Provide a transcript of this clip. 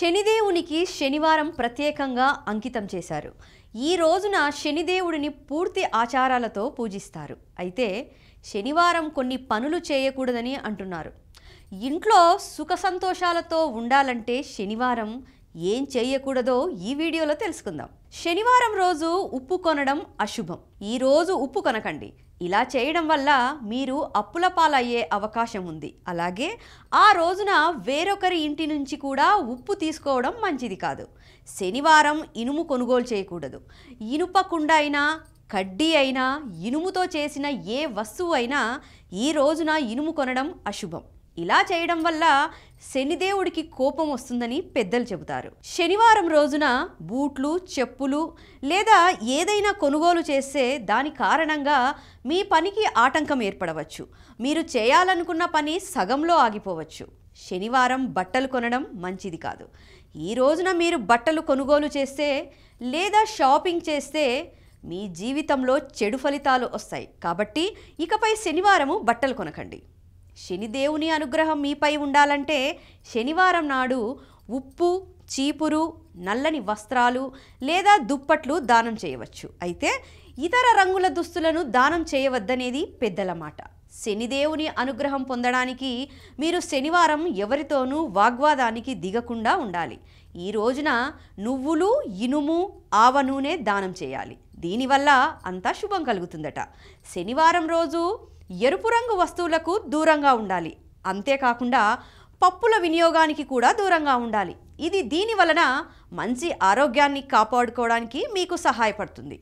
శనిదేవునికి శనివారం ప్రత్యేకంగా అంకితం చేశారు ఈ రోజున శనిదేవుడిని పూర్తి ఆచారాలతో పూజిస్తారు అయితే శనివారం కొన్ని పనులు చేయకూడదని అంటున్నారు ఇంట్లో సుఖ సంతోషాలతో ఉండాలంటే శనివారం ఏం చేయకూడదో ఈ వీడియోలో తెలుసుకుందాం శనివారం రోజు ఉప్పు కొనడం అశుభం ఈరోజు ఉప్పు కొనకండి ఇలా చేయడం వల్ల మీరు అప్పుల పాలయ్యే అవకాశం ఉంది అలాగే ఆ రోజున వేరొకరి ఇంటి నుంచి కూడా ఉప్పు తీసుకోవడం మంచిది కాదు శనివారం ఇనుము కొనుగోలు చేయకూడదు ఇనుప కుండ అయినా కడ్డీ అయినా ఇనుముతో చేసిన ఏ వస్తువు అయినా ఈ రోజున ఇనుము కొనడం అశుభం ఇలా చేయడం వల్ల శనిదేవుడికి కోపం వస్తుందని పెద్దలు చెబుతారు శనివారం రోజున బూట్లు చెప్పులు లేదా ఏదైనా కొనుగోలు చేస్తే దాని కారణంగా మీ పనికి ఆటంకం ఏర్పడవచ్చు మీరు చేయాలనుకున్న పని సగంలో ఆగిపోవచ్చు శనివారం బట్టలు కొనడం మంచిది కాదు ఈ రోజున మీరు బట్టలు కొనుగోలు చేస్తే లేదా షాపింగ్ చేస్తే మీ జీవితంలో చెడు ఫలితాలు వస్తాయి కాబట్టి ఇకపై శనివారము బట్టలు కొనకండి శనిదేవుని అనుగ్రహం మీపై ఉండాలంటే శనివారం నాడు ఉప్పు చీపురు నల్లని వస్త్రాలు లేదా దుప్పట్లు దానం చేయవచ్చు అయితే ఇతర రంగుల దుస్తులను దానం చేయవద్దనేది పెద్దల మాట శనిదేవుని అనుగ్రహం పొందడానికి మీరు శనివారం ఎవరితోనూ వాగ్వాదానికి దిగకుండా ఉండాలి ఈ రోజున నువ్వులు ఇనుము ఆవ నూనె దానం చేయాలి దీనివల్ల అంతా శుభం కలుగుతుందట శనివారం రోజు ఎరుపు రంగు వస్తువులకు దూరంగా ఉండాలి అంతేకాకుండా పప్పుల వినియోగానికి కూడా దూరంగా ఉండాలి ఇది దీని వలన మంచి ఆరోగ్యాన్ని కాపాడుకోవడానికి మీకు సహాయపడుతుంది